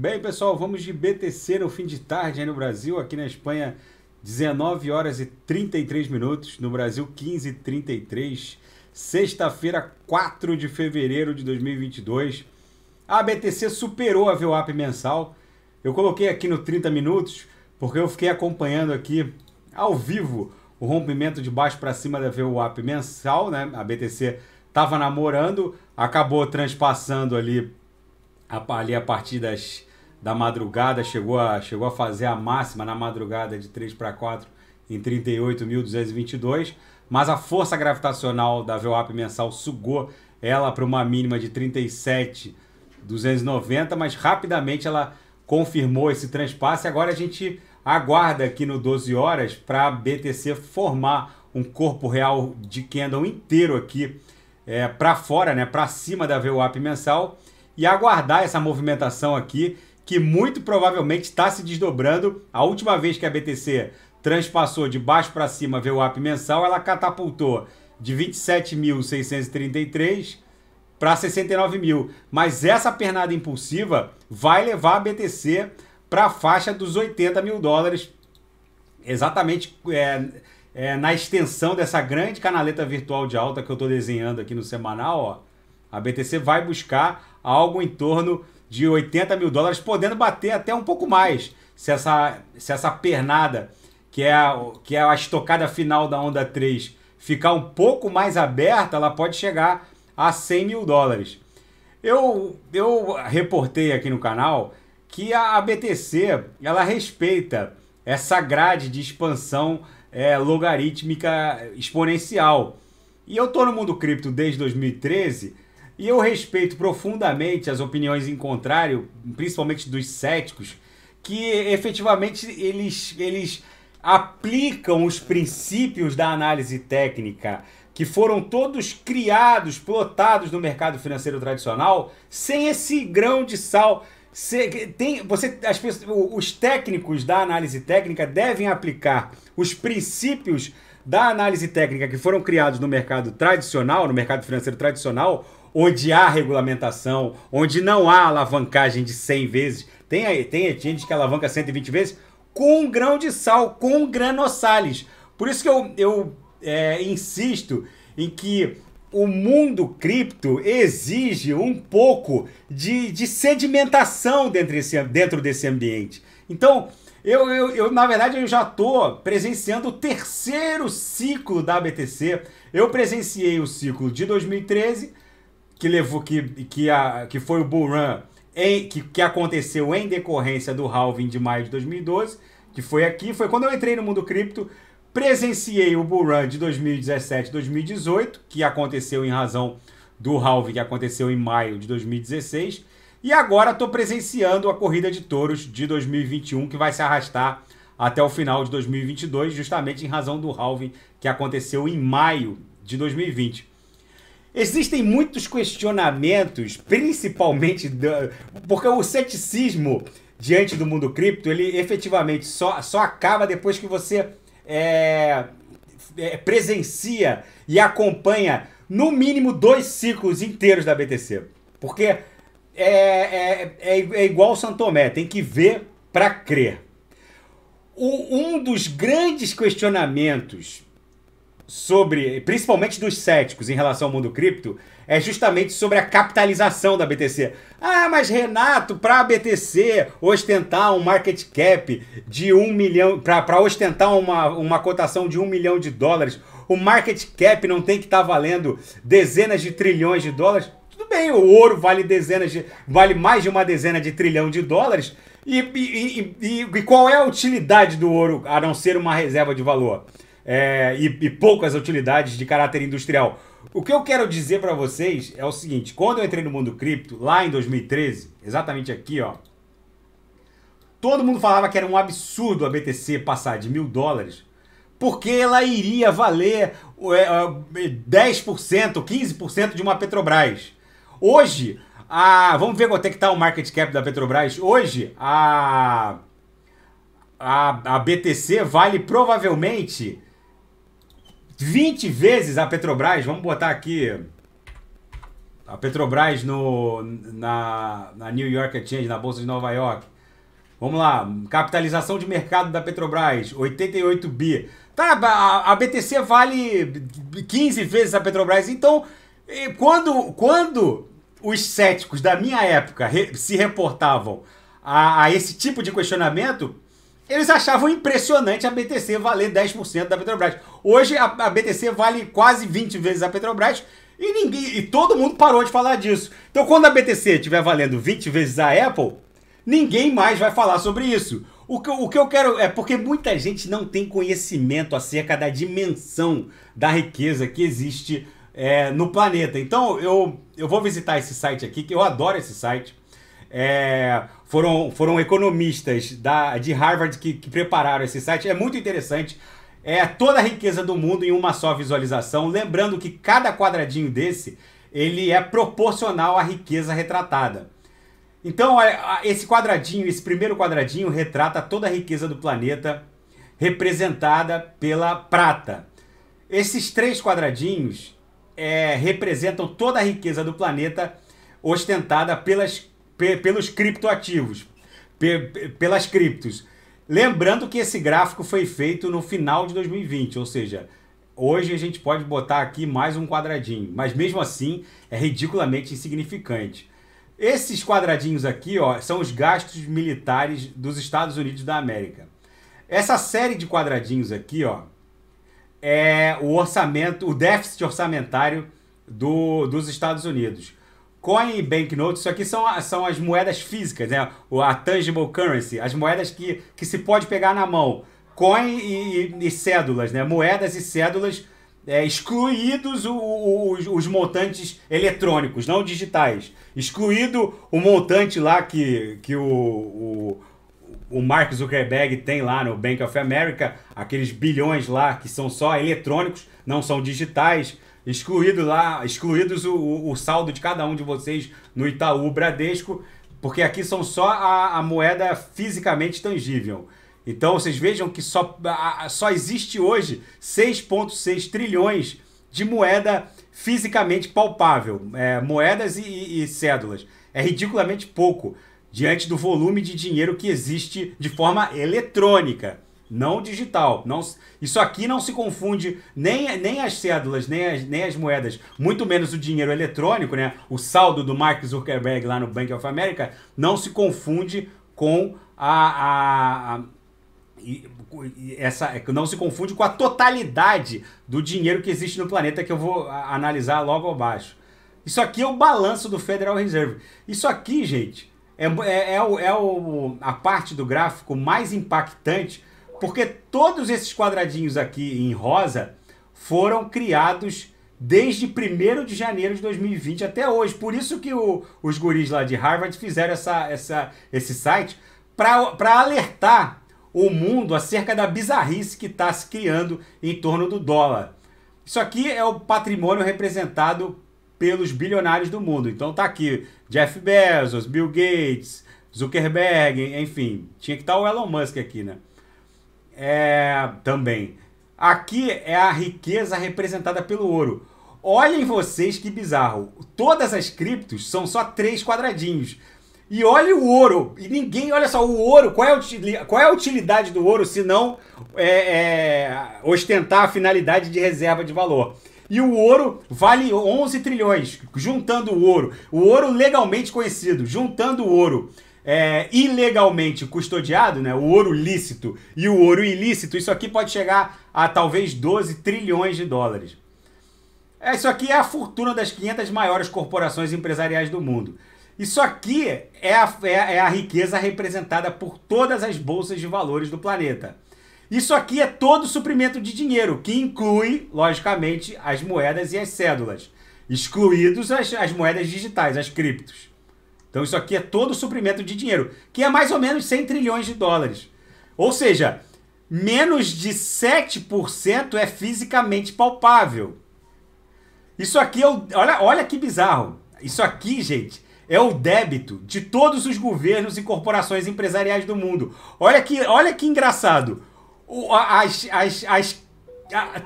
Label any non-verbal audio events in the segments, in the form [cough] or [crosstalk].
Bem, pessoal, vamos de BTC no fim de tarde aí no Brasil, aqui na Espanha 19 horas e 33 minutos, no Brasil 15 e 33, sexta-feira 4 de fevereiro de 2022. A BTC superou a VWAP mensal. Eu coloquei aqui no 30 minutos porque eu fiquei acompanhando aqui ao vivo o rompimento de baixo para cima da VWAP mensal, né? A BTC estava namorando, acabou transpassando ali ali a partir das da madrugada, chegou a, chegou a fazer a máxima na madrugada de 3 para 4 em 38.222, mas a força gravitacional da VWAP mensal sugou ela para uma mínima de 37.290, mas rapidamente ela confirmou esse transpasse. Agora a gente aguarda aqui no 12 horas para a BTC formar um corpo real de candle inteiro aqui é, para fora, né, para cima da VWAP mensal e aguardar essa movimentação aqui que muito provavelmente está se desdobrando. A última vez que a BTC transpassou de baixo para cima veio o up mensal, ela catapultou de 27.633 para 69 mil. Mas essa pernada impulsiva vai levar a BTC para a faixa dos 80 mil dólares, exatamente é, é, na extensão dessa grande canaleta virtual de alta que eu estou desenhando aqui no semanal. Ó. A BTC vai buscar algo em torno de 80 mil dólares, podendo bater até um pouco mais, se essa, se essa pernada, que é, a, que é a estocada final da onda 3, ficar um pouco mais aberta, ela pode chegar a 100 mil dólares. Eu, eu reportei aqui no canal que a BTC ela respeita essa grade de expansão é, logarítmica exponencial. E eu estou no mundo cripto desde 2013 e eu respeito profundamente as opiniões em contrário, principalmente dos céticos, que efetivamente eles, eles aplicam os princípios da análise técnica que foram todos criados, plotados no mercado financeiro tradicional, sem esse grão de sal. Você, tem, você, as, os técnicos da análise técnica devem aplicar os princípios da análise técnica que foram criados no mercado tradicional, no mercado financeiro tradicional, onde há regulamentação, onde não há alavancagem de 100 vezes. Tem, aí, tem gente que alavanca 120 vezes com um grão de sal, com um sales. Por isso que eu, eu é, insisto em que o mundo cripto exige um pouco de, de sedimentação dentro desse, dentro desse ambiente. Então, eu, eu, eu, na verdade, eu já estou presenciando o terceiro ciclo da BTC. Eu presenciei o ciclo de 2013 que levou que, que, a, que foi o bull run em, que, que aconteceu em decorrência do halving de maio de 2012, que foi aqui, foi quando eu entrei no mundo cripto, presenciei o bull run de 2017 2018, que aconteceu em razão do halving que aconteceu em maio de 2016, e agora estou presenciando a corrida de touros de 2021 que vai se arrastar até o final de 2022, justamente em razão do halving que aconteceu em maio de 2020. Existem muitos questionamentos, principalmente porque o ceticismo diante do mundo cripto, ele efetivamente só, só acaba depois que você é, é, presencia e acompanha no mínimo dois ciclos inteiros da BTC. Porque é, é, é, é igual o Santomé, tem que ver para crer. O, um dos grandes questionamentos sobre, principalmente dos céticos em relação ao mundo cripto, é justamente sobre a capitalização da BTC. Ah, mas Renato, para a BTC ostentar um market cap de um milhão, para ostentar uma, uma cotação de um milhão de dólares, o market cap não tem que estar tá valendo dezenas de trilhões de dólares? Tudo bem, o ouro vale dezenas de, vale mais de uma dezena de trilhão de dólares. e, e, e, e qual é a utilidade do ouro a não ser uma reserva de valor? é, e, e poucas utilidades de caráter industrial. O que eu quero dizer para vocês é o seguinte: quando eu entrei no mundo cripto, lá em 2013, exatamente aqui, ó, todo mundo falava que era um absurdo a BTC passar de mil dólares, porque ela iria valer 10%, é, 15% é, de uma Petrobras. Hoje, a, vamos ver quanto é que está o market cap da Petrobras. Hoje, a, a, a BTC vale provavelmente 20 vezes a Petrobras, vamos botar aqui a Petrobras no, na, na New York Exchange, na Bolsa de Nova York. Vamos lá, capitalização de mercado da Petrobras, 88 bi. Tá, a, a BTC vale 15 vezes a Petrobras. Então, quando, quando os céticos da minha época re, se reportavam a, a esse tipo de questionamento, eles achavam impressionante a BTC valer 10% da Petrobras. Hoje a, a, BTC vale quase 20 vezes a Petrobras e ninguém e todo mundo parou de falar disso. Então quando a BTC estiver valendo 20 vezes a Apple, ninguém mais vai falar sobre isso. O que, o que eu quero é porque muita gente não tem conhecimento acerca da dimensão da riqueza que existe é, no planeta. Então eu, eu vou visitar esse site aqui, que eu adoro esse site. É, foram, foram economistas da, de Harvard que, que prepararam esse site. É muito interessante. É toda a riqueza do mundo em uma só visualização. Lembrando que cada quadradinho desse ele é proporcional à riqueza retratada. Então, esse quadradinho, esse primeiro quadradinho, retrata toda a riqueza do planeta representada pela prata. Esses três quadradinhos é, representam toda a riqueza do planeta ostentada pelas pelos criptoativos, pelas criptos. Lembrando que esse gráfico foi feito no final de 2020, ou seja, hoje a gente pode botar aqui mais um quadradinho, mas mesmo assim é ridiculamente insignificante. Esses quadradinhos aqui ó, são os gastos militares dos Estados Unidos da América. Essa série de quadradinhos aqui ó, é o orçamento, o déficit orçamentário do, dos Estados Unidos. Coin e banknote, isso aqui são, são as moedas físicas, né? A tangible currency, as moedas que, que se pode pegar na mão. Coin e, e, e cédulas, né? Moedas e cédulas é, excluídos o, o, os, os, montantes eletrônicos, não digitais. Excluído o montante lá que, que o, o, o Mark Zuckerberg tem lá no Bank of America, aqueles bilhões lá que são só eletrônicos, não são digitais excluído lá, excluídos o, o, o, saldo de cada um de vocês no Itaú Bradesco, porque aqui são só a, a moeda fisicamente tangível. Então vocês vejam que só, a, só existe hoje 6,6 trilhões de moeda fisicamente palpável, é, moedas e, e, e cédulas. É ridiculamente pouco diante do volume de dinheiro que existe de forma eletrônica. Não digital. Não, isso aqui não se confunde nem, nem as cédulas, nem as, nem as moedas, muito menos o dinheiro eletrônico, né? O saldo do Mark Zuckerberg lá no Bank of America não se confunde com a, a, a essa é não se confunde com a totalidade do dinheiro que existe no planeta que eu vou analisar logo abaixo. Isso aqui é o balanço do Federal Reserve. Isso aqui, gente, é, é, é, o, é o, a parte do gráfico mais impactante porque todos esses quadradinhos aqui em rosa foram criados desde 1 de janeiro de 2020 até hoje. Por isso que o, os guris lá de Harvard fizeram essa, essa, esse site para alertar o mundo acerca da bizarrice que está se criando em torno do dólar. Isso aqui é o patrimônio representado pelos bilionários do mundo. Então tá aqui Jeff Bezos, Bill Gates, Zuckerberg, enfim, tinha que estar tá o Elon Musk aqui, né? é, também. Aqui é a riqueza representada pelo ouro. Olhem vocês que bizarro. Todas as criptos são só três quadradinhos. E olha o ouro. E ninguém, olha só, o ouro, qual é a, qual é a utilidade do ouro se não é, é, ostentar a finalidade de reserva de valor? E o ouro vale 11 trilhões, juntando o ouro. O ouro legalmente conhecido, juntando o ouro é, ilegalmente custodiado, né, o ouro lícito e o ouro ilícito, isso aqui pode chegar a talvez 12 trilhões de dólares. É, isso aqui é a fortuna das 500 maiores corporações empresariais do mundo. Isso aqui é a, é, é a riqueza representada por todas as bolsas de valores do planeta. Isso aqui é todo suprimento de dinheiro, que inclui, logicamente, as moedas e as cédulas, excluídos as, as moedas digitais, as criptos. Então isso aqui é todo o suprimento de dinheiro, que é mais ou menos 100 trilhões de dólares. Ou seja, menos de 7% é fisicamente palpável. Isso aqui é o, olha, olha que bizarro. Isso aqui, gente, é o débito de todos os governos e corporações empresariais do mundo. Olha que, olha que engraçado. As, as, as,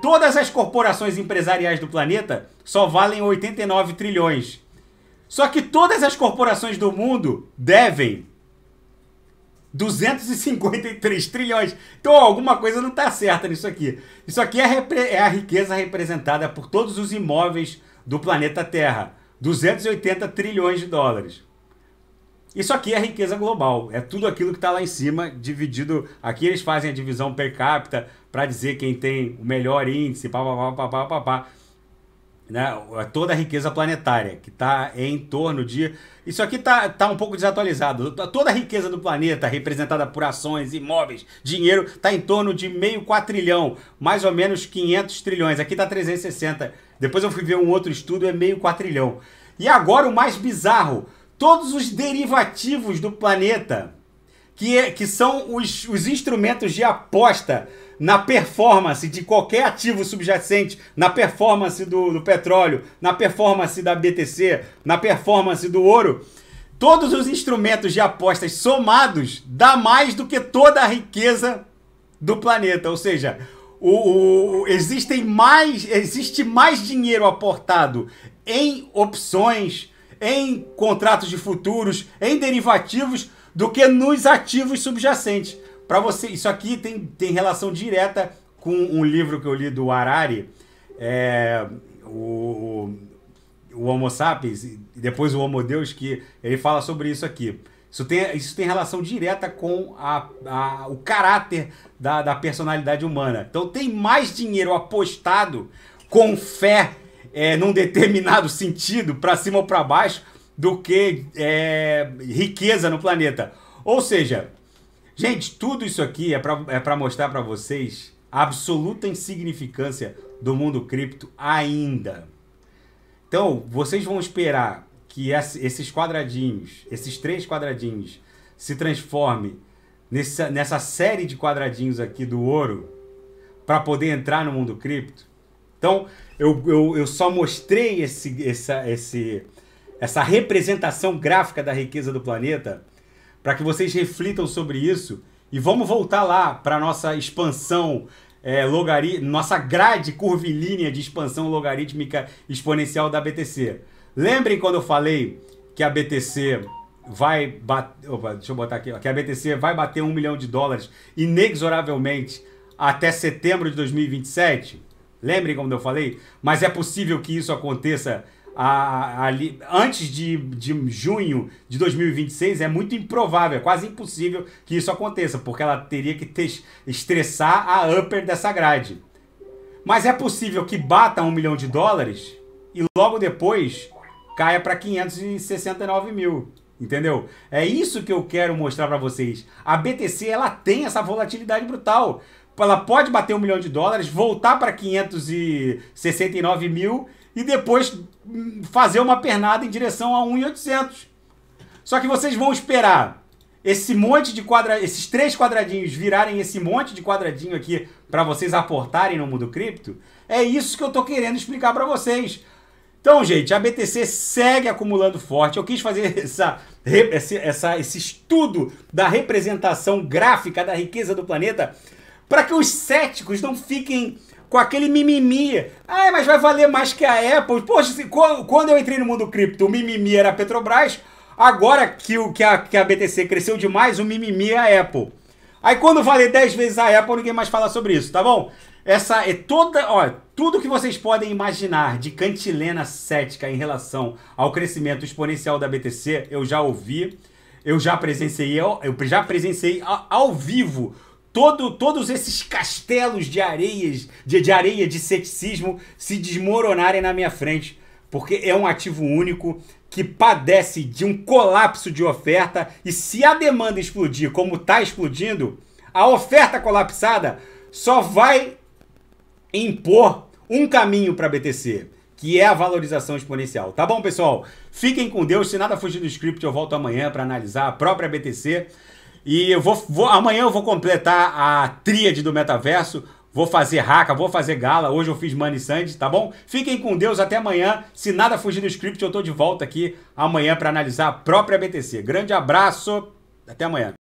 todas as corporações empresariais do planeta só valem 89 trilhões. Só que todas as corporações do mundo devem 253 trilhões. Então alguma coisa não está certa nisso aqui. Isso aqui é, é a riqueza representada por todos os imóveis do planeta Terra. 280 trilhões de dólares. Isso aqui é riqueza global, é tudo aquilo que está lá em cima, dividido. Aqui eles fazem a divisão per capita para dizer quem tem o melhor índice, pá, pá, pá né, é toda a riqueza planetária, que está em torno de. Isso aqui está tá um pouco desatualizado. Toda a riqueza do planeta, representada por ações, imóveis, dinheiro, está em torno de meio quatrilhão, mais ou menos 500 trilhões. Aqui está 360. Depois eu fui ver um outro estudo, é meio quatrilhão. E agora o mais bizarro: todos os derivativos do planeta, que, é, que são os, os instrumentos de aposta na performance de qualquer ativo subjacente, na performance do, do petróleo, na performance da BTC, na performance do ouro, todos os instrumentos de apostas somados dá mais do que toda a riqueza do planeta. Ou seja, o, o, existem mais, existe mais dinheiro aportado em opções, em contratos de futuros, em derivativos do que nos ativos subjacentes. Para você, isso aqui tem, tem relação direta com um livro que eu li do Harari, é, o, o Homo Sapiens e depois o Homo Deus, que ele fala sobre isso aqui. Isso tem, isso tem relação direta com a, a, o caráter da, da personalidade humana. Então, tem mais dinheiro apostado com fé é, num determinado [laughs] sentido, para cima ou para baixo, do que é, riqueza no planeta. Ou seja, Gente, tudo isso aqui é para é mostrar para vocês a absoluta insignificância do mundo cripto ainda. Então, vocês vão esperar que esses quadradinhos, esses três quadradinhos, se transforme nessa, nessa série de quadradinhos aqui do ouro para poder entrar no mundo cripto? Então, eu, eu, eu só mostrei esse, essa, esse, essa representação gráfica da riqueza do planeta para que vocês reflitam sobre isso e vamos voltar lá para nossa expansão é, nossa grade curvilínea de expansão logarítmica exponencial da BTC. Lembrem quando eu falei que a BTC vai bater, opa, deixa eu botar aqui, que a BTC vai bater um milhão de dólares inexoravelmente até setembro de 2027? Lembrem como eu falei? Mas é possível que isso aconteça a, a, antes de, de junho de 2026 é muito improvável, é quase impossível que isso aconteça, porque ela teria que te, estressar a upper dessa grade. Mas é possível que bata um milhão de dólares e logo depois caia para 569 mil. Entendeu? É isso que eu quero mostrar para vocês. A BTC ela tem essa volatilidade brutal. Ela pode bater um milhão de dólares, voltar para 569 mil e depois hum, fazer uma pernada em direção a 1,800. Só que vocês vão esperar esse monte de quadra, esses três quadradinhos virarem esse monte de quadradinho aqui para vocês aportarem no mundo cripto. É isso que eu tô querendo explicar para vocês. Então, gente, a BTC segue acumulando forte. Eu quis fazer [laughs] essa, esse, essa, esse estudo da representação gráfica da riqueza do planeta para que os céticos não fiquem com aquele mimimi. Ah, mas vai valer mais que a Apple. Poxa, quando eu entrei no mundo cripto, o mimimi era a Petrobras. Agora que, o, que, a, que a BTC cresceu demais, o mimimi é a Apple. Aí quando valer 10 vezes a Apple, ninguém mais fala sobre isso, tá bom? Essa é toda, ó, tudo que vocês podem imaginar de cantilena cética em relação ao crescimento exponencial da BTC, eu já ouvi, eu já presenciei, eu, já presenciei ao vivo Todo, todos esses castelos de areias, de, de areia de ceticismo se desmoronarem na minha frente, porque é um ativo único que padece de um colapso de oferta e se a demanda explodir como está explodindo, a oferta colapsada só vai impor um caminho para BTC, que é a valorização exponencial. Tá bom, pessoal? Fiquem com Deus. Se nada fugir do script, eu volto amanhã para analisar a própria BTC. E eu vou, vou, amanhã eu vou completar a tríade do metaverso. Vou fazer raca, vou fazer gala. Hoje eu fiz Money Sandy, tá bom? Fiquem com Deus até amanhã. Se nada fugir do script, eu tô de volta aqui amanhã para analisar a própria BTC. Grande abraço, até amanhã.